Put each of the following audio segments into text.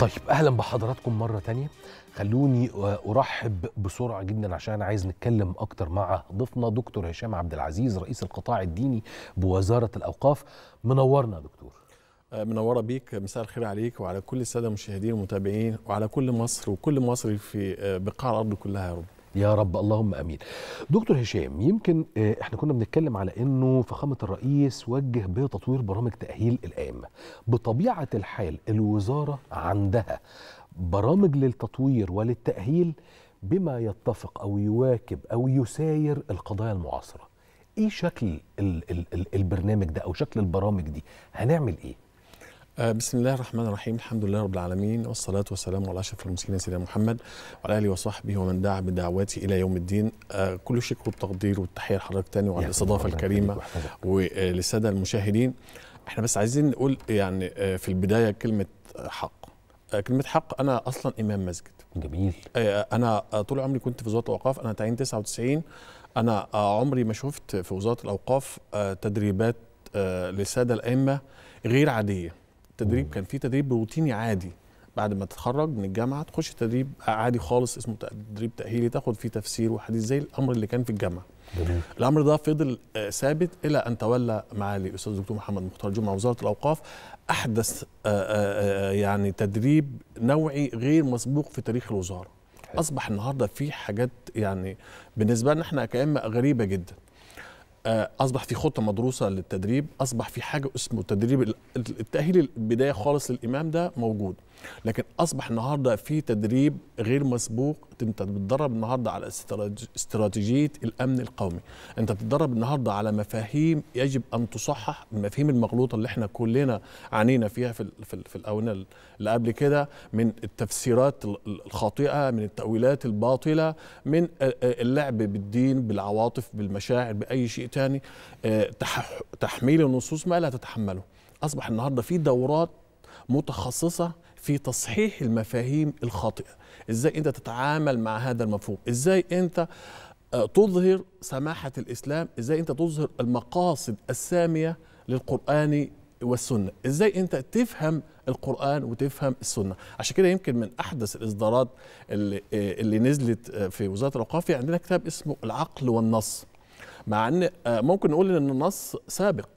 طيب اهلا بحضراتكم مره تانية خلوني ارحب بسرعه جدا عشان انا عايز نتكلم اكتر مع ضيفنا دكتور هشام عبد العزيز رئيس القطاع الديني بوزاره الاوقاف منورنا يا دكتور منورة بيك مساء الخير عليك وعلى كل السادة المشاهدين والمتابعين وعلى كل مصر وكل مصري في بقاع الأرض كلها يا رب يا رب اللهم امين. دكتور هشام يمكن آه، احنا كنا بنتكلم على انه فخامه الرئيس وجه بتطوير برامج تاهيل الائمه. بطبيعه الحال الوزاره عندها برامج للتطوير وللتاهيل بما يتفق او يواكب او يساير القضايا المعاصره. ايه شكل البرنامج ده او شكل البرامج دي؟ هنعمل ايه؟ آه، بسم الله الرحمن الرحيم الحمد لله رب العالمين والصلاة والسلام على أشرف المرسلين سيدنا محمد وعلى آله وصحبه ومن دعا بدعواته إلى يوم الدين آه، كل الشكر والتقدير والتحية لحضرتك تاني وعلى الاستضافة الكريمة وللسادة المشاهدين احنا بس عايزين نقول يعني آه، في البداية كلمة حق كلمة حق أنا أصلا إمام مسجد جميل أنا طول عمري كنت في وزارة الأوقاف أنا تعيين 99 أنا عمري ما شفت في وزارة الأوقاف تدريبات للسادة الأئمة غير عادية التدريب كان في تدريب روتيني عادي بعد ما تتخرج من الجامعه تخش تدريب عادي خالص اسمه تدريب تاهيلي تاخد فيه تفسير وحديث زي الامر اللي كان في الجامعه جميل. الامر ده فضل آه، ثابت الى ان تولى معالي الاستاذ الدكتور محمد مختار جمعه وزاره الاوقاف احدث آه، آه، يعني تدريب نوعي غير مسبوق في تاريخ الوزاره اصبح النهارده في حاجات يعني بالنسبه لنا احنا كأئمة غريبه جدا آه، اصبح في خطه مدروسه للتدريب اصبح في حاجه اسمه تدريب التاهيل البدايه خالص للامام ده موجود لكن اصبح النهارده في تدريب غير مسبوق انت بتدرب النهارده على استراتيجيه الامن القومي انت بتدرب النهارده على مفاهيم يجب ان تصحح المفاهيم المغلوطه اللي احنا كلنا عانينا فيها في في, في الاونه اللي قبل كده من التفسيرات الخاطئه من التاويلات الباطله من اللعب بالدين بالعواطف بالمشاعر باي شيء تاني آه، تحميل النصوص ما لا تتحمله اصبح النهارده في دورات متخصصه في تصحيح المفاهيم الخاطئه ازاي انت تتعامل مع هذا المفهوم ازاي انت آه، تظهر سماحة الإسلام إزاي أنت تظهر المقاصد السامية للقرآن والسنة إزاي أنت تفهم القرآن وتفهم السنة عشان كده يمكن من أحدث الإصدارات اللي, آه، اللي نزلت آه، في وزارة الأوقاف عندنا كتاب اسمه العقل والنص مع أن ممكن نقول أن النص سابق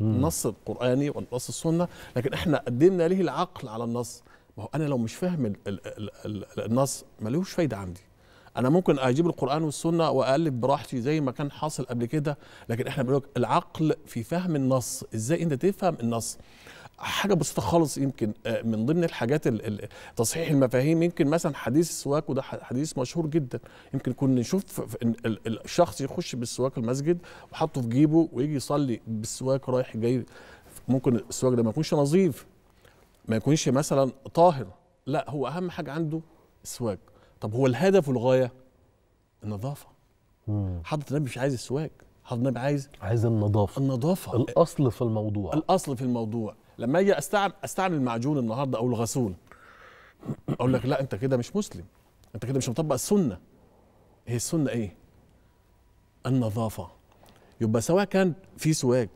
النص القرآني والنص السنة لكن احنا قدمنا له العقل على النص ما هو انا لو مش فاهم الـ الـ الـ النص ملوش فايده عندي انا ممكن اجيب القران والسنه واقلب براحتي زي ما كان حاصل قبل كده لكن احنا بنقول العقل في فهم النص ازاي انت تفهم النص حاجه بسيطه خالص يمكن آه، من ضمن الحاجات تصحيح المفاهيم يمكن مثلا حديث السواك وده حديث مشهور جدا يمكن كنا نشوف الشخص يخش بالسواك المسجد وحطه في جيبه ويجي يصلي بالسواك رايح جاي ممكن السواك ده ما يكونش نظيف ما يكونش مثلا طاهر لا هو اهم حاجه عنده السواك طب هو الهدف والغايه النظافه حضرة النبي مش عايز السواك حضرة النبي عايز عايز النظافه النظافه الاصل في الموضوع الاصل في الموضوع لما اجي استعمل استعمل المعجون النهارده او الغسول اقول لك لا انت كده مش مسلم انت كده مش مطبق السنه هي السنه ايه النظافه يبقى سواء كان في سواك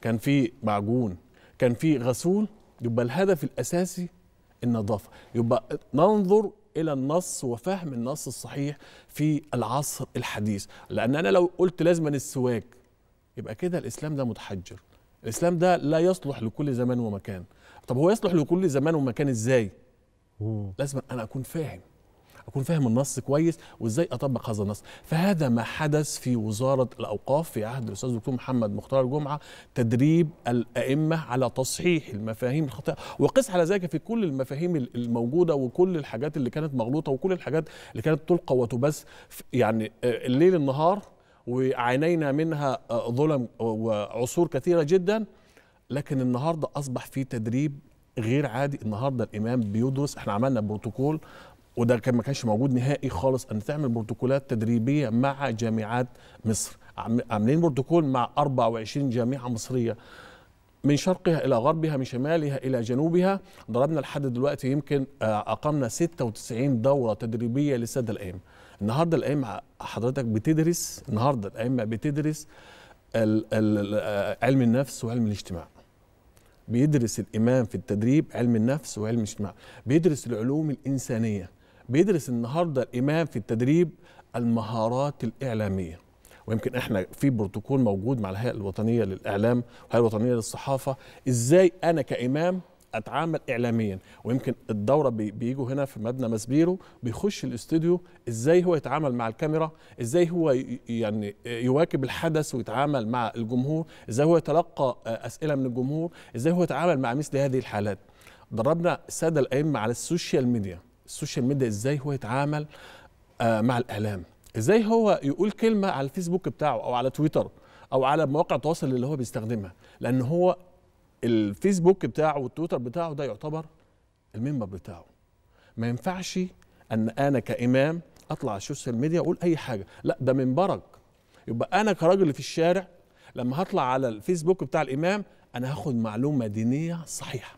كان في معجون كان في غسول يبقى الهدف الاساسي النظافه يبقى ننظر الى النص وفهم النص الصحيح في العصر الحديث لان انا لو قلت لازما السواك يبقى كده الاسلام ده متحجر الاسلام ده لا يصلح لكل زمان ومكان طب هو يصلح لكل زمان ومكان ازاي لازم انا اكون فاهم اكون فاهم النص كويس وازاي اطبق هذا النص فهذا ما حدث في وزاره الاوقاف في عهد الاستاذ الدكتور محمد مختار جمعه تدريب الائمه على تصحيح المفاهيم الخاطئه وقس على ذلك في كل المفاهيم الموجوده وكل الحاجات اللي كانت مغلوطه وكل الحاجات اللي كانت تلقى وتبث يعني آه، الليل النهار وعانينا منها آه، ظلم وعصور كثيره جدا لكن النهارده اصبح في تدريب غير عادي النهارده الامام بيدرس احنا عملنا بروتوكول وده كان ما كانش موجود نهائي خالص ان تعمل بروتوكولات تدريبيه مع جامعات مصر عاملين بروتوكول مع 24 جامعه مصريه من شرقها الى غربها من شمالها الى جنوبها ضربنا لحد دلوقتي يمكن آه، اقمنا 96 دوره تدريبيه للساده الائمه النهارده الائمه حضرتك بتدرس النهارده الائمه بتدرس آه، علم النفس وعلم الاجتماع بيدرس الامام في التدريب علم النفس وعلم الاجتماع بيدرس العلوم الانسانيه بيدرس النهارده الامام في التدريب المهارات الاعلاميه ويمكن احنا في بروتوكول موجود مع الهيئه الوطنيه للاعلام والهيئه الوطنيه للصحافه ازاي انا كامام اتعامل اعلاميا ويمكن الدوره بيجوا هنا في مبنى مسبيرو بيخش الاستوديو ازاي هو يتعامل مع الكاميرا ازاي هو يعني يواكب الحدث ويتعامل مع الجمهور ازاي هو يتلقى اسئله من الجمهور ازاي هو يتعامل مع مثل هذه الحالات دربنا الساده الائمه على السوشيال ميديا السوشيال ميديا ازاي هو يتعامل آه، مع الاعلام ازاي هو يقول كلمه على الفيسبوك بتاعه او على تويتر او على مواقع التواصل اللي هو بيستخدمها لان هو الفيسبوك بتاعه والتويتر بتاعه ده يعتبر المنبر بتاعه ما ينفعش ان انا كامام اطلع على السوشيال ميديا اقول اي حاجه لا ده منبرك يبقى انا كراجل في الشارع لما هطلع على الفيسبوك بتاع الامام انا هاخد معلومه دينيه صحيحه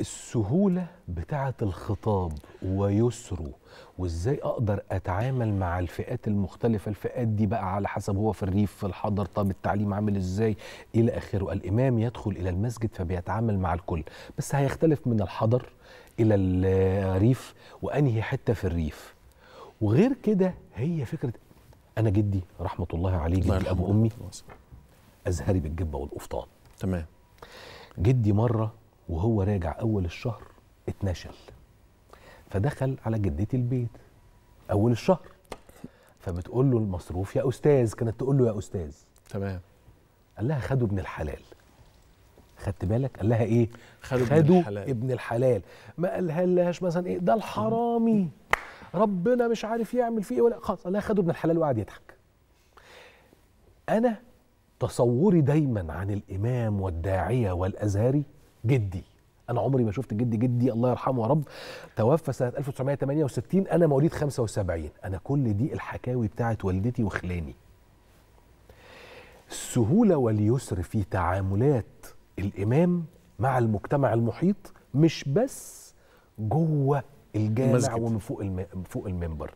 السهولة بتاعة الخطاب ويسره وازاي اقدر اتعامل مع الفئات المختلفة الفئات دي بقى على حسب هو في الريف في الحضر طب التعليم عامل ازاي الى اخره الامام يدخل الى المسجد فبيتعامل مع الكل بس هيختلف من الحضر الى الريف وانهي حتة في الريف وغير كده هي فكرة انا جدي رحمة الله عليه جدي ابو امي ازهري بالجبة والقفطان تمام جدي مرة وهو راجع اول الشهر اتنشل فدخل على جدتي البيت اول الشهر فبتقول له المصروف يا استاذ كانت تقول له يا استاذ تمام قال لها خده ابن الحلال خدت بالك قال لها ايه خدوا, خدوا ابن, ابن الحلال ما قالها لهاش مثلا ايه ده الحرامي ربنا مش عارف يعمل فيه إيه ولا خلاص قال لها خدوا ابن الحلال وقعد يضحك انا تصوري دايما عن الامام والداعيه والازهري جدي انا عمري ما شفت جدي جدي الله يرحمه يا رب توفى سنه 1968 انا مواليد 75 انا كل دي الحكاوي بتاعت والدتي وخلاني السهوله واليسر في تعاملات الامام مع المجتمع المحيط مش بس جوه الجامع ومن فوق الم... فوق المنبر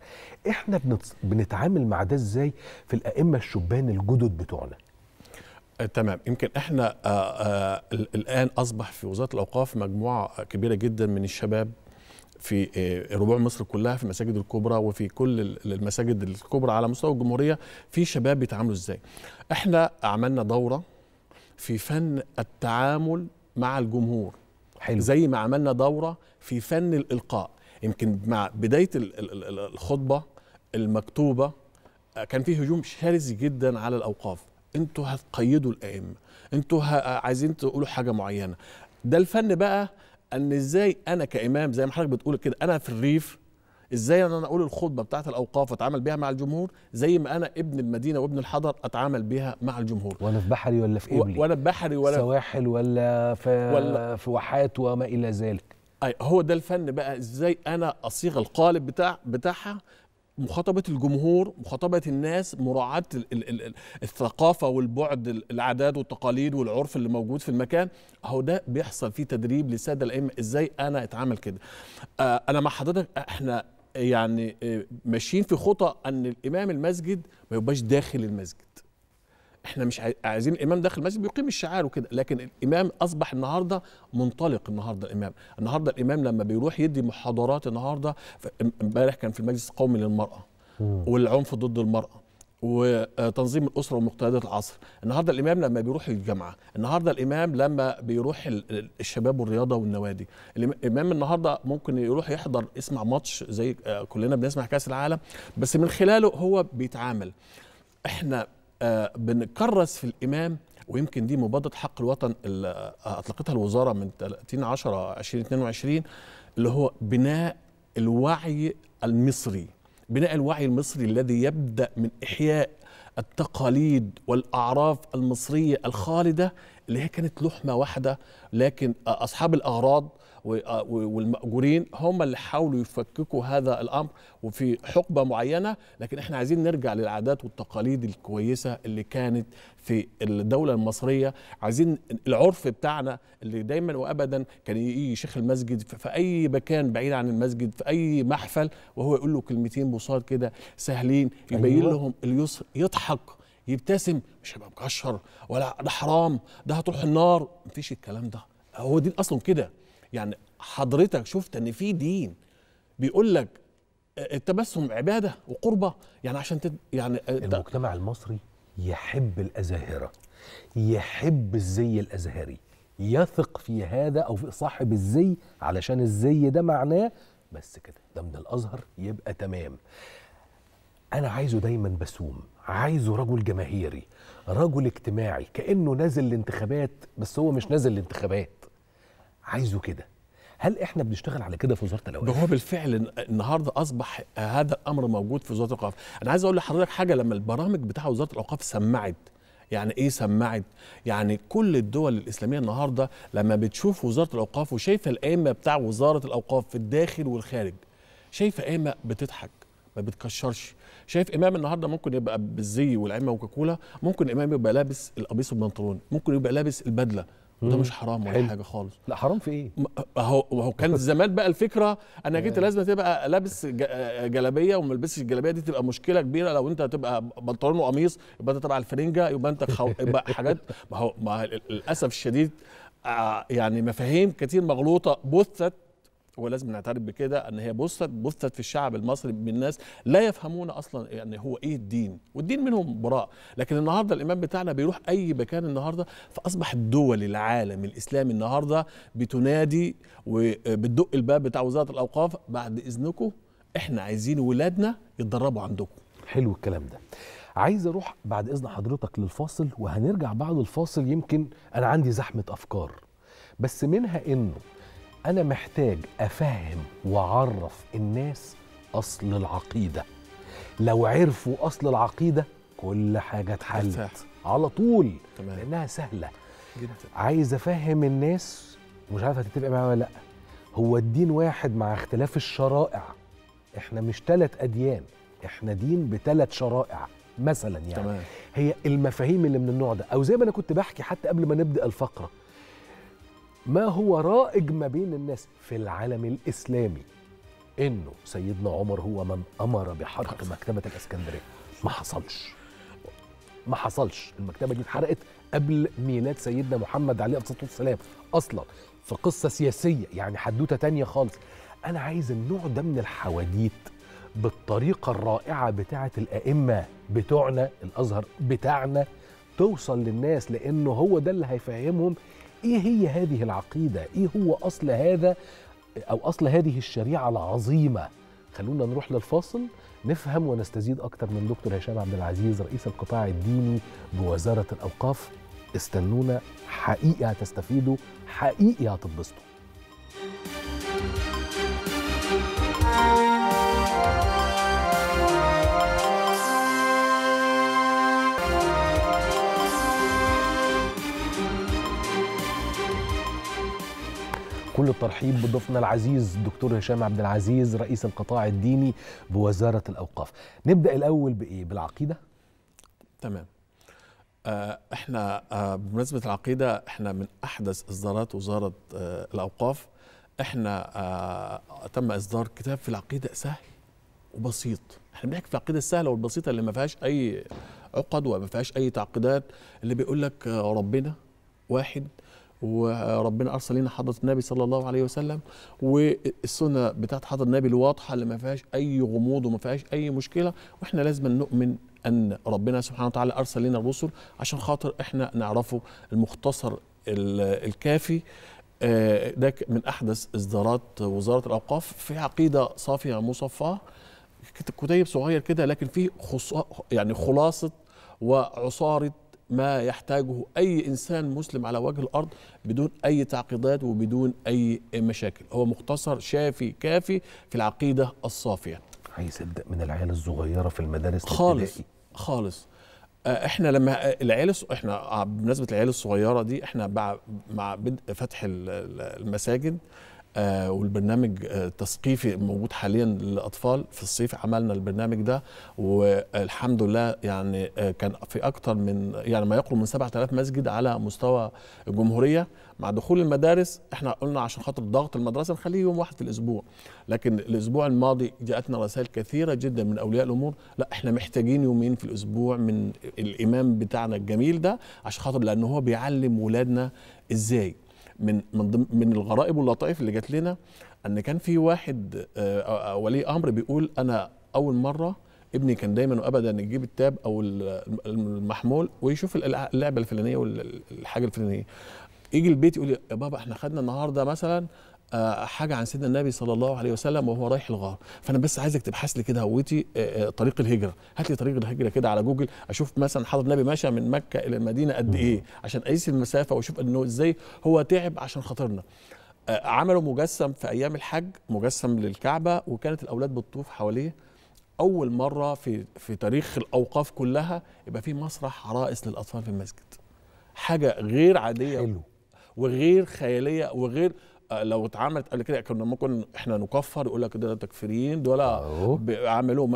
احنا بنت... بنتعامل مع ده ازاي في الائمه الشبان الجدد بتوعنا تمام يمكن احنا آآ آه، آآ آه، الان اصبح في وزاره الاوقاف مجموعه كبيره جدا من الشباب في آه، ربوع مصر كلها في المساجد الكبرى وفي كل المساجد الكبرى على مستوى الجمهوريه في شباب بيتعاملوا ازاي احنا عملنا دوره في فن التعامل مع الجمهور حلو. زي ما عملنا دوره في فن الالقاء يمكن مع بدايه الخطبه المكتوبه كان في هجوم شرس جدا على الاوقاف انتوا هتقيدوا الائمه انتوا عايزين تقولوا حاجه معينه ده الفن بقى ان ازاي انا كامام زي ما حضرتك بتقول كده انا في الريف ازاي انا اقول الخطبه بتاعه الاوقاف اتعامل بيها مع الجمهور زي ما انا ابن المدينه وابن الحضر اتعامل بيها مع الجمهور وانا في بحري ولا في ابلي وانا في بحري ولا سواحل ولا في ولا في واحات وما الى ذلك اي هو ده الفن بقى ازاي انا اصيغ القالب بتاع بتاعها مخاطبة الجمهور مخاطبة الناس مراعاة الثقافة والبعد الأعداد والتقاليد والعرف اللي موجود في المكان أهو ده بيحصل فيه تدريب للسادة الأئمة إزاي أنا أتعامل كده آه أنا مع حضرتك إحنا يعني آه، ماشيين في خطى أن الإمام المسجد ما يبقاش داخل المسجد احنا مش عايزين الامام داخل المسجد بيقيم الشعائر وكده لكن الامام اصبح النهارده منطلق النهارده الامام النهارده الامام لما بيروح يدي محاضرات النهارده امبارح كان في المجلس القومي للمراه والعنف ضد المراه وتنظيم الاسره ومقتضيات العصر النهارده الامام لما بيروح الجامعه النهارده الامام لما بيروح الشباب والرياضه والنوادي الامام النهارده ممكن يروح يحضر يسمع ماتش زي آه، كلنا بنسمع كاس العالم بس من خلاله هو بيتعامل احنا آه، بنكرس في الامام ويمكن دي مبادره حق الوطن اللي اطلقتها الوزاره من 30 10 2022 اللي هو بناء الوعي المصري بناء الوعي المصري الذي يبدا من احياء التقاليد والاعراف المصريه الخالده اللي هي كانت لحمه واحده لكن اصحاب الاغراض آه، والمأجورين هم اللي حاولوا يفككوا هذا الأمر وفي حقبة معينة لكن احنا عايزين نرجع للعادات والتقاليد الكويسة اللي كانت في الدولة المصرية عايزين العرف بتاعنا اللي دايما وأبدا كان يجي شيخ المسجد في أي مكان بعيد عن المسجد في أي محفل وهو يقول له كلمتين بصاد كده سهلين يبين أيوة. لهم اليسر يضحك يبتسم مش هيبقى مكشر ولا ده حرام ده هتروح النار مفيش الكلام ده هو دين اصلا كده يعني حضرتك شفت ان في دين بيقول لك آه، التبسم عباده وقربه يعني عشان تد... يعني آه، المجتمع المصري يحب الازاهره يحب الزي الازهري يثق في هذا او في صاحب الزي علشان الزي ده معناه بس كده ده من الازهر يبقى تمام انا عايزه دايما بسوم عايزه رجل جماهيري رجل اجتماعي كانه نازل الانتخابات بس هو مش نازل الانتخابات عايزه كده هل احنا بنشتغل على كده في وزاره الاوقاف؟ هو بالفعل النهارده اصبح هذا الامر موجود في وزاره الاوقاف، انا عايز اقول لحضرتك حاجه لما البرامج بتاع وزاره الاوقاف سمعت يعني ايه سمعت؟ يعني كل الدول الاسلاميه النهارده لما بتشوف وزاره الاوقاف وشايفه الائمه بتاع وزاره الاوقاف في الداخل والخارج شايفه ائمه بتضحك ما بتكشرش شايف امام النهارده ممكن يبقى بالزي والعمه وكاكولا ممكن امام يبقى لابس القميص والبنطلون ممكن يبقى لابس البدله ده مش حرام ولا حاجه خالص لا حرام في ايه أه، هو هو كان زمان بقى الفكره انك انت آه. لازم تبقى لابس آه، جلابيه وما لبسش الجلابيه دي تبقى مشكله كبيره لو انت هتبقى بنطلون وقميص يبقى انت تبع الفرنجه يبقى انت خو... يبقى حاجات ما هو ما للاسف الشديد يعني مفاهيم كتير مغلوطه بثت ولازم نعترف بكده ان هي بثت بثت في الشعب المصري من ناس لا يفهمون اصلا ان يعني هو ايه الدين والدين منهم براء لكن النهارده الامام بتاعنا بيروح اي مكان النهارده فاصبح الدول العالم الاسلامي النهارده بتنادي وبتدق الباب بتاع وزاره الاوقاف بعد اذنكم احنا عايزين ولادنا يتدربوا عندكم حلو الكلام ده عايز اروح بعد اذن حضرتك للفاصل وهنرجع بعد الفاصل يمكن انا عندي زحمه افكار بس منها انه أنا محتاج أفهم وأعرف الناس أصل العقيدة لو عرفوا أصل العقيدة كل حاجة اتحلت على طول تمام. لأنها سهلة جدا عايز أفهم الناس مش عارف هتتفق معايا ولا لأ هو الدين واحد مع اختلاف الشرائع احنا مش ثلاث أديان احنا دين بثلاث شرائع مثلا يعني تمام. هي المفاهيم اللي من النوع ده او زي ما انا كنت بحكي حتى قبل ما نبدا الفقره ما هو رائج ما بين الناس في العالم الاسلامي انه سيدنا عمر هو من امر بحرق مكتبه الاسكندريه ما حصلش ما حصلش المكتبه دي اتحرقت قبل ميلاد سيدنا محمد عليه الصلاه والسلام اصلا في قصه سياسيه يعني حدوته تانية خالص انا عايز النوع ده من الحواديت بالطريقه الرائعه بتاعه الائمه بتوعنا الازهر بتاعنا توصل للناس لانه هو ده اللي هيفهمهم ايه هي هذه العقيده ايه هو اصل هذا او اصل هذه الشريعه العظيمه خلونا نروح للفاصل نفهم ونستزيد اكتر من دكتور هشام عبد العزيز رئيس القطاع الديني بوزاره الاوقاف استنونا حقيقي هتستفيدوا حقيقي هتتبسطوا كل الترحيب بضيفنا العزيز الدكتور هشام عبد العزيز رئيس القطاع الديني بوزاره الاوقاف نبدا الاول بايه بالعقيده تمام آه، احنا آه، بمناسبه العقيده احنا من احدث اصدارات وزاره آه، الاوقاف احنا تم اصدار كتاب في العقيده سهل وبسيط احنا بنحكي في العقيده السهله والبسيطه اللي ما فيهاش اي عقد وما فيهاش اي تعقيدات اللي بيقول لك ربنا واحد وربنا ارسل لنا حضره النبي صلى الله عليه وسلم والسنه بتاعه حضره النبي الواضحه اللي ما فيهاش اي غموض وما فيهاش اي مشكله واحنا لازم نؤمن ان ربنا سبحانه وتعالى ارسل لنا الرسل عشان خاطر احنا نعرفه المختصر الكافي آه، ده من احدث اصدارات وزاره الاوقاف في عقيده صافيه مصفاه كتيب صغير كده لكن فيه خص... يعني خلاصه وعصاره ما يحتاجه اي انسان مسلم على وجه الارض بدون اي تعقيدات وبدون اي مشاكل هو مختصر شافي كافي في العقيده الصافيه عايز ابدا من العيال الصغيره في المدارس خالص خالص آه، احنا لما العيال احنا آه، بالنسبه للعيال الصغيره دي احنا مع بدء فتح المساجد آه، والبرنامج التثقيفي آه، موجود حاليا للاطفال في الصيف عملنا البرنامج ده والحمد لله يعني آه، كان في اكثر من يعني ما يقرب من 7000 مسجد على مستوى الجمهوريه مع دخول المدارس احنا قلنا عشان خاطر ضغط المدرسه نخليه يوم واحد في الاسبوع لكن الاسبوع الماضي جاءتنا رسائل كثيره جدا من اولياء الامور لا احنا محتاجين يومين في الاسبوع من الامام بتاعنا الجميل ده عشان خاطر لان هو بيعلم ولادنا ازاي من من من الغرائب واللطائف اللي جات لنا ان كان في واحد آه، ولي امر بيقول انا اول مره ابني كان دايما وابدا يجيب التاب او المحمول ويشوف اللعبه الفلانيه والحاجه الفلانيه يجي البيت يقول يا بابا احنا خدنا النهارده مثلا آه، حاجه عن سيدنا النبي صلى الله عليه وسلم وهو رايح الغار فانا بس عايزك تبحث لي كده هويتي آه، آه، طريق الهجره هات لي طريق الهجره كده على جوجل اشوف مثلا حضرة النبي ماشى من مكه الى المدينه قد ايه عشان اقيس المسافه واشوف انه ازاي هو تعب عشان خاطرنا عملوا مجسم في ايام الحج مجسم للكعبه وكانت الاولاد بتطوف حواليه اول مره في في تاريخ الاوقاف كلها يبقى في مسرح عرائس للاطفال في المسجد حاجه غير عاديه حلو. وغير خياليه وغير آه، لو اتعملت قبل كده كنا ممكن احنا نكفر يقول لك ده تكفيرين دول عملوا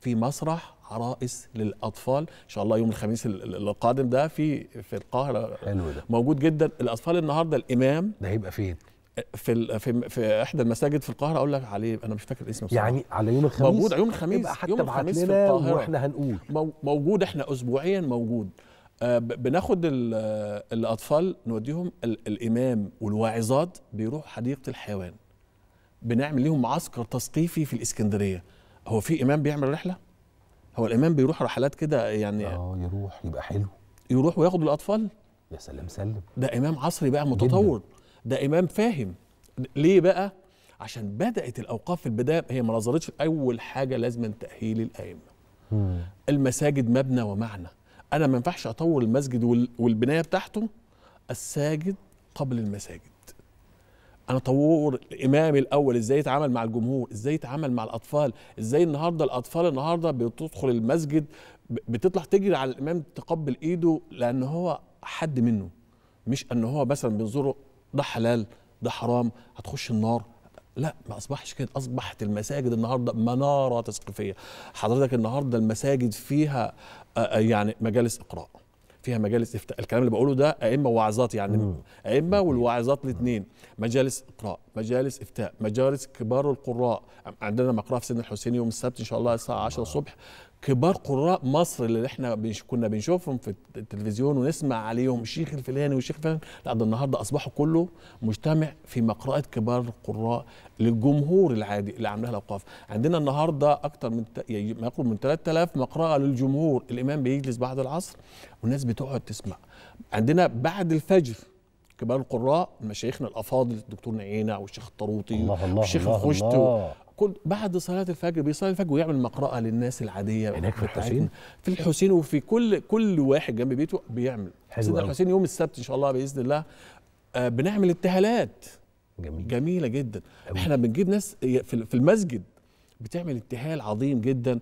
في مسرح عرائس للاطفال ان شاء الله يوم الخميس القادم ده في في القاهره حلو ده موجود جدا الاطفال النهارده الامام ده هيبقى فين آه، في في في احدى المساجد في القاهره اقول لك عليه انا مش فاكر اسمه بصراحه يعني على يوم الخميس موجود يوم الخميس يبقى حتى يوم الخميس في القاهره واحنا هنقول موجود احنا اسبوعيا موجود آه، بناخد آه، الاطفال نوديهم الامام والواعظات بيروحوا حديقه الحيوان بنعمل لهم معسكر تثقيفي في الاسكندريه هو في امام بيعمل رحله هو الامام بيروح رحلات كده يعني اه يروح يبقى حلو يروح وياخد الاطفال يا سلام سلم ده امام عصري بقى متطور جدا. ده امام فاهم ليه بقى عشان بدات الاوقاف في البدايه هي ما نظرتش اول حاجه لازم تاهيل الائمه المساجد مبنى ومعنى انا ما ينفعش اطور المسجد والبنايه بتاعته الساجد قبل المساجد انا طور الامام الاول ازاي يتعامل مع الجمهور ازاي يتعامل مع الاطفال ازاي النهارده الاطفال النهارده بتدخل المسجد بتطلع تجري على الامام تقبل ايده لان هو حد منه مش ان هو مثلا بنزوره ده حلال ده حرام هتخش النار لا ما اصبحش كده اصبحت المساجد النهارده مناره تثقيفيه حضرتك النهارده المساجد فيها آه، آه، يعني مجالس اقراء فيها مجالس افتاء الكلام اللي بقوله ده ائمه وواعظات يعني ائمه والواعظات الاثنين مجالس اقراء مجالس افتاء مجالس كبار القراء عندنا مقرأة في سن الحسين يوم السبت ان شاء الله الساعه 10 آه. الصبح كبار قراء مصر اللي احنا بنش... كنا بنشوفهم في التلفزيون ونسمع عليهم الشيخ الفلاني والشيخ الفلاني لا ده النهارده اصبحوا كله مجتمع في مقرأة كبار القراء للجمهور العادي اللي عاملاها الاوقاف عندنا النهارده اكتر من يعني ما يقرب من 3000 مقرأة للجمهور الامام بيجلس بعد العصر والناس بتقعد تسمع عندنا بعد الفجر كبار القراء مشايخنا الافاضل الدكتور نعينه والشيخ الطروطي والشيخ الخشت كل بعد صلاه الفجر بيصلي الفجر ويعمل مقرأه للناس العاديه هناك في الحسين في الحسين وفي كل كل واحد جنب بيته بيعمل حلو الحسين يوم السبت ان شاء الله باذن الله آه بنعمل ابتهالات جميل. جميله جدا أوي. احنا بنجيب ناس في المسجد بتعمل ابتهال عظيم جدا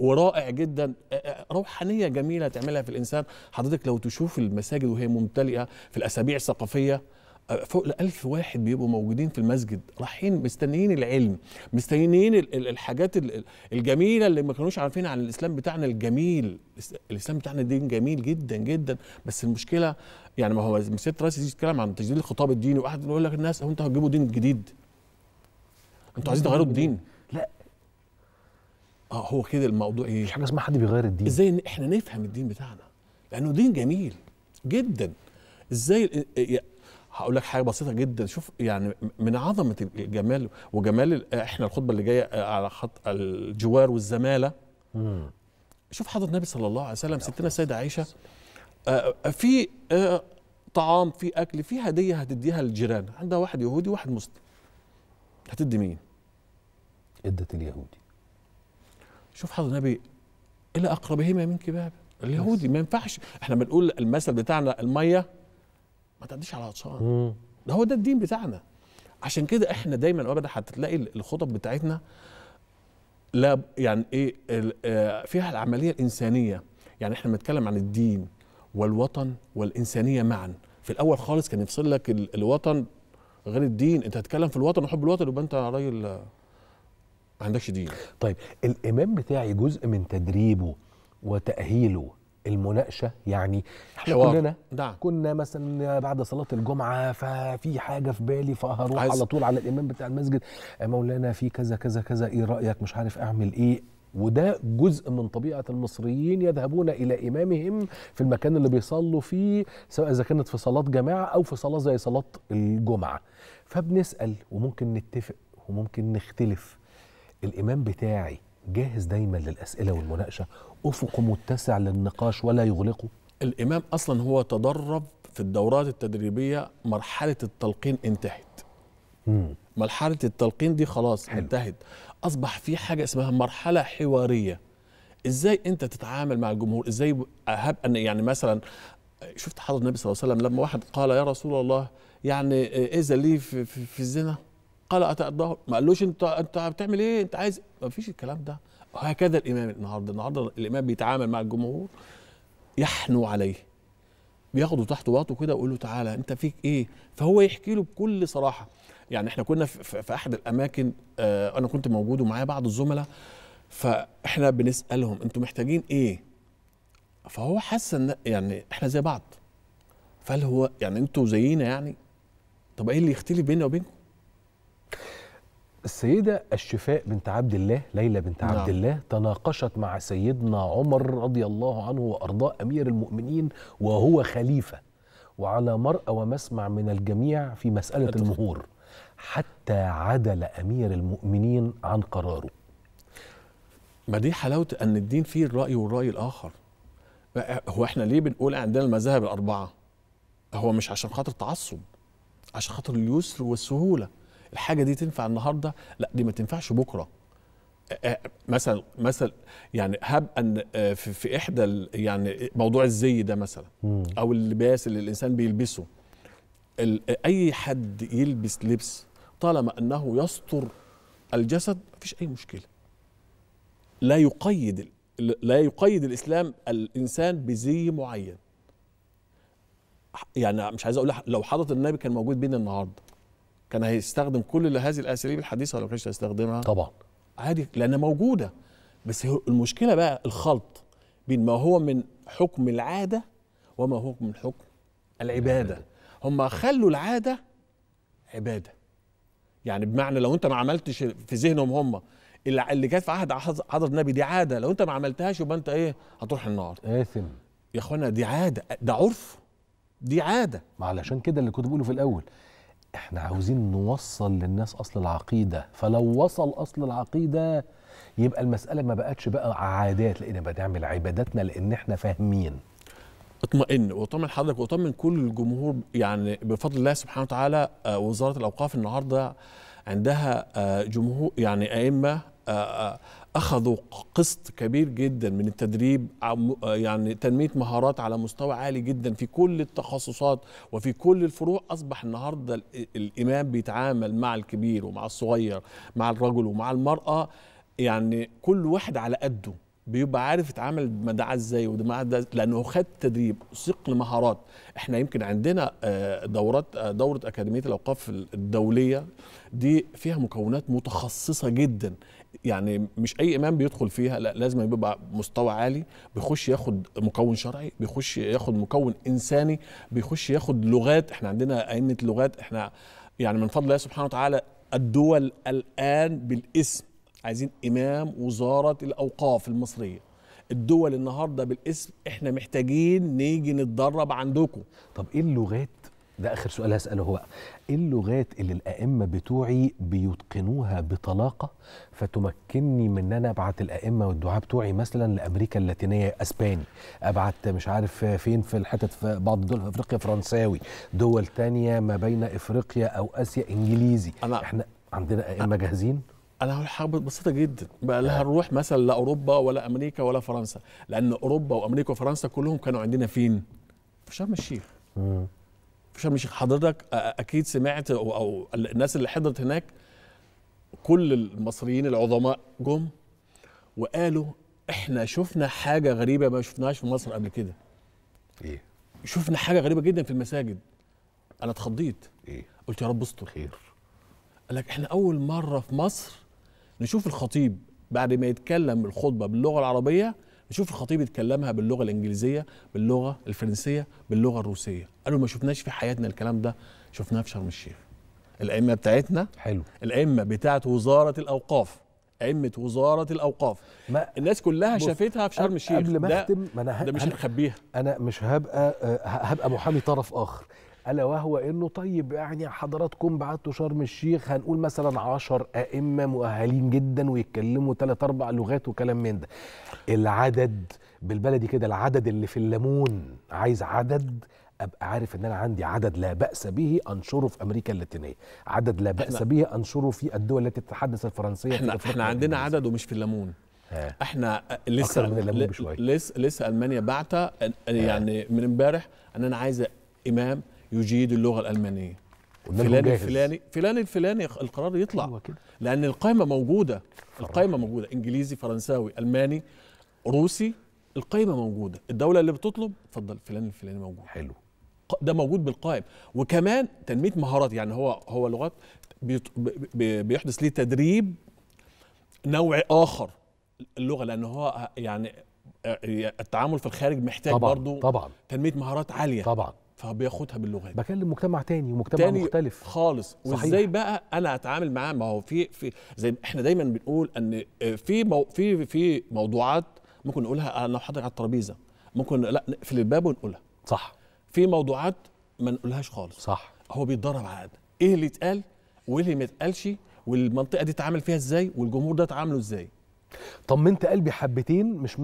ورائع جدا آه، آه، روحانيه جميله تعملها في الانسان حضرتك لو تشوف المساجد وهي ممتلئه في الاسابيع الثقافيه فوق ال 1000 واحد بيبقوا موجودين في المسجد رايحين مستنيين العلم مستنيين الحاجات الجميله اللي ما كانوش عارفين عن الاسلام بتاعنا الجميل الاسلام بتاعنا دين جميل جدا جدا بس المشكله يعني ما هو مسيره دي تتكلم عن تجديد الخطاب الديني واحد يقول لك الناس هو انتوا هتجيبوا دين جديد انتوا عايزين تغيروا الدين لا اه هو كده الموضوع ايه مش حاجه اسمها حد بيغير الدين ازاي احنا نفهم الدين بتاعنا لانه دين جميل جدا ازاي هقول لك حاجه بسيطه جدا شوف يعني من عظمه الجمال وجمال احنا الخطبه اللي جايه آه، على خط الجوار والزماله شوف حضره النبي صلى الله عليه وسلم ستنا السيده عائشه آه، في آه، طعام في اكل في هديه هتديها للجيران عندها واحد يهودي وواحد مسلم هتدي مين؟ ادت اليهودي شوف حضره النبي الى اقربهما من كباب اليهودي ما ينفعش احنا بنقول المثل بتاعنا الميه ما تعديش على عطشان ده هو ده الدين بتاعنا عشان كده احنا دايما وابدا هتلاقي الخطب بتاعتنا لا يعني ايه آه، فيها العمليه الانسانيه يعني احنا بنتكلم عن الدين والوطن والانسانيه معا في الاول خالص كان يفصل لك الوطن غير الدين انت هتتكلم في الوطن وحب الوطن يبقى انت راجل آه، ما عندكش دين طيب الامام بتاعي جزء من تدريبه وتاهيله المناقشه يعني احنا حوار. كلنا نعم. كنا مثلا بعد صلاه الجمعه ففي حاجه في بالي فهروح عايز. على طول على الامام بتاع المسجد آه، مولانا في كذا كذا كذا ايه رايك مش عارف اعمل ايه وده جزء من طبيعة المصريين يذهبون إلى إمامهم في المكان اللي بيصلوا فيه سواء إذا كانت في صلاة جماعة أو في صلاة زي صلاة الجمعة فبنسأل وممكن نتفق وممكن نختلف الإمام بتاعي جاهز دايما للأسئلة والمناقشة أفقه متسع للنقاش ولا يغلقه الإمام أصلا هو تدرب في الدورات التدريبية مرحلة التلقين انتهت مم. مرحلة التلقين دي خلاص حلو. انتهت أصبح في حاجة اسمها مرحلة حوارية ازاي انت تتعامل مع الجمهور ازاي أهب ان يعني مثلا شفت حضرة النبي صلى الله عليه وسلم لما واحد قال يا رسول الله يعني اذا لي في, في, في الزنا قال اتأدهر ما قالوش انت انت بتعمل ايه انت عايز ما فيش الكلام ده هكذا الامام النهارده النهارده الامام بيتعامل مع الجمهور يحنو عليه بياخده تحت واطه كده ويقول له تعالى انت فيك ايه فهو يحكي له بكل صراحه يعني احنا كنا في احد الاماكن اه انا كنت موجود ومعايا بعض الزملاء فاحنا بنسالهم انتوا محتاجين ايه فهو حس ان يعني احنا زي بعض فهل هو يعني انتوا زينا يعني طب ايه اللي يختلف بيننا وبينكم السيدة الشفاء بنت عبد الله ليلى بنت نعم. عبد الله تناقشت مع سيدنا عمر رضي الله عنه وأرضاه أمير المؤمنين وهو خليفة وعلى مرأى ومسمع من الجميع في مسألة المهور حتى عدل أمير المؤمنين عن قراره ما دي حلاوة أن الدين فيه الرأي والرأي الآخر هو احنا ليه بنقول عندنا المذاهب الأربعة هو مش عشان خاطر تعصب عشان خاطر اليسر والسهولة الحاجه دي تنفع النهارده لا دي ما تنفعش بكره مثلا مثلا يعني هب ان آه، في احدى يعني موضوع الزي ده مثلا او اللباس اللي الانسان بيلبسه اي حد يلبس لبس طالما انه يستر الجسد مفيش اي مشكله لا يقيد لا يقيد الاسلام الانسان بزي معين يعني مش عايز اقول لو حضرة النبي كان موجود بين النهارده كان هيستخدم كل هذه الاساليب الحديثه ولا ما كانش هيستخدمها طبعا عادي لانها موجوده بس المشكله بقى الخلط بين ما هو من حكم العاده وما هو من حكم العباده هم خلوا العاده عباده يعني بمعنى لو انت ما عملتش في ذهنهم هم اللي كانت في عهد حضرة النبي دي عاده لو انت ما عملتهاش يبقى انت ايه هتروح النار اثم يا اخوانا دي عاده ده عرف دي عاده ما علشان كده اللي كنت بقوله في الاول احنا عاوزين نوصل للناس اصل العقيده فلو وصل اصل العقيده يبقى المساله ما بقتش بقى عادات بقى بنعمل عباداتنا لان احنا فاهمين اطمئن واطمن حضرتك واطمن كل الجمهور يعني بفضل الله سبحانه وتعالى آه، وزاره الاوقاف النهارده عندها آه، جمهور يعني ائمه آه، اخذوا قسط كبير جدا من التدريب يعني تنميه مهارات على مستوى عالي جدا في كل التخصصات وفي كل الفروع اصبح النهارده الامام بيتعامل مع الكبير ومع الصغير مع الرجل ومع المراه يعني كل واحد على قده بيبقى عارف يتعامل مع ده ازاي وده ده لانه خد تدريب ثقل مهارات احنا يمكن عندنا آه، دورات آه، دوره اكاديميه الاوقاف الدوليه دي فيها مكونات متخصصه جدا يعني مش اي امام بيدخل فيها لا لازم يبقى مستوى عالي بيخش ياخد مكون شرعي بيخش ياخد مكون انساني بيخش ياخد لغات احنا عندنا ائمه لغات احنا يعني من فضل الله سبحانه وتعالى الدول الان بالاسم عايزين امام وزاره الاوقاف المصريه الدول النهارده بالاسم احنا محتاجين نيجي نتدرب عندكم طب ايه اللغات ده اخر سؤال هساله هو ايه اللغات اللي الائمه بتوعي بيتقنوها بطلاقه فتمكنني من ان انا ابعت الائمه والدعاه بتوعي مثلا لامريكا اللاتينيه اسباني ابعت مش عارف فين في الحتت في بعض دول في افريقيا فرنساوي دول تانية ما بين افريقيا او اسيا انجليزي أنا احنا عندنا ائمه جاهزين انا هقول حاجه بسيطه جدا بقى لا آه. هنروح مثلا لا اوروبا ولا امريكا ولا فرنسا لان اوروبا وامريكا وفرنسا كلهم كانوا عندنا فين في شرم الشيخ مش شرم الشيخ حضرتك اكيد سمعت او, أو الناس اللي حضرت هناك كل المصريين العظماء جم وقالوا احنا شفنا حاجه غريبه ما شفناهاش في مصر قبل كده ايه شفنا حاجه غريبه جدا في المساجد انا اتخضيت ايه قلت يا رب استر خير قال لك احنا اول مره في مصر نشوف الخطيب بعد ما يتكلم الخطبه باللغه العربيه نشوف الخطيب اتكلمها باللغه الانجليزيه باللغه الفرنسيه باللغه الروسيه قالوا ما شفناش في حياتنا الكلام ده شفناه في شرم الشيخ الائمه بتاعتنا حلو الائمه بتاعه وزاره الاوقاف ائمه وزاره الاوقاف ما الناس كلها شافتها في شرم الشيخ قبل ما اختم ده, ما أنا ده مش هنخبيها انا مش هبقى آه، هبقى محامي طرف اخر ألا وهو أنه طيب يعني حضراتكم بعتوا شرم الشيخ هنقول مثلا 10 أئمة مؤهلين جدا ويتكلموا ثلاث أربع لغات وكلام من ده العدد بالبلدي كده العدد اللي في الليمون عايز عدد ابقى عارف ان انا عندي عدد لا باس به انشره في امريكا اللاتينيه عدد لا باس به انشره في الدول التي تتحدث الفرنسيه احنا, احنا عندنا عدد ومش في الليمون احنا لسه من الليمون بشويه لسه لسه المانيا بعتة يعني من امبارح ان انا عايز امام يجيد اللغه الالمانيه فلان الفلاني فلان الفلاني القرار يطلع أيوة كده. لان القائمه موجوده القائمه موجوده انجليزي فرنساوي الماني روسي القائمه موجوده الدوله اللي بتطلب اتفضل فلان الفلاني موجود حلو ده موجود بالقائم وكمان تنميه مهارات يعني هو هو لغات بيحدث ليه تدريب نوع اخر اللغه لان هو يعني آه، التعامل في الخارج محتاج طبعًا برضو طبعا تنميه مهارات عاليه طبعا فبياخدها باللغات بكلم مجتمع تاني ومجتمع تاني مختلف خالص صحيح. وازاي بقى انا هتعامل معاه ما هو في في زي احنا دايما بنقول ان في مو في في موضوعات ممكن نقولها انا آه، حاضر على الترابيزه ممكن لا نقفل الباب ونقولها صح في موضوعات ما نقولهاش خالص صح هو بيتدرب على ايه اللي اتقال وايه اللي ما يتقالش والمنطقه دي اتعامل فيها ازاي والجمهور ده اتعامله ازاي طمنت قلبي حبتين مش 100%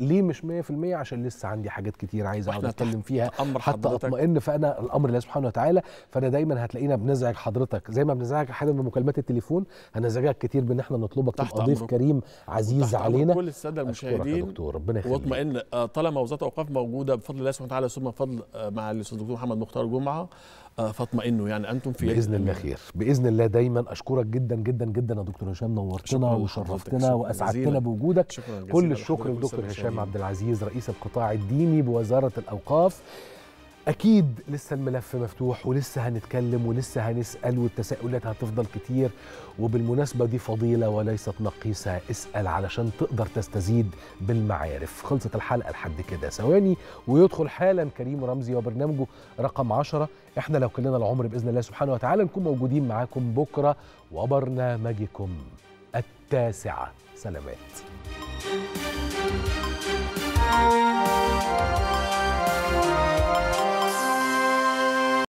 ليه مش 100% عشان لسه عندي حاجات كتير عايز اقعد اتكلم فيها أمر حتى اطمئن فانا الامر لله سبحانه وتعالى فانا دايما هتلاقينا بنزعج حضرتك زي ما بنزعج احيانا بمكالمات التليفون هنزعجك كتير بان احنا نطلبك تبقى ضيف كريم عزيز علينا كل الساده المشاهدين دكتور ربنا يخليك واطمئن آه، طالما وزاره الاوقاف موجوده بفضل الله سبحانه وتعالى ثم بفضل آه، مع الاستاذ الدكتور محمد مختار جمعه فاطمئنوا يعني انتم في باذن الله خير باذن الله دايما اشكرك جدا جدا جدا يا دكتور هشام نورتنا وشرفتنا واسعدتنا بوجودك كل الشكر لدكتور هشام عبد العزيز رئيس القطاع الديني بوزاره الاوقاف اكيد لسه الملف مفتوح ولسه هنتكلم ولسه هنسال والتساؤلات هتفضل كتير وبالمناسبه دي فضيله وليست نقيسة اسال علشان تقدر تستزيد بالمعارف خلصت الحلقه لحد كده ثواني ويدخل حالا كريم رمزي وبرنامجه رقم 10 احنا لو كلنا العمر باذن الله سبحانه وتعالى نكون موجودين معاكم بكره وبرنامجكم التاسعه سلامات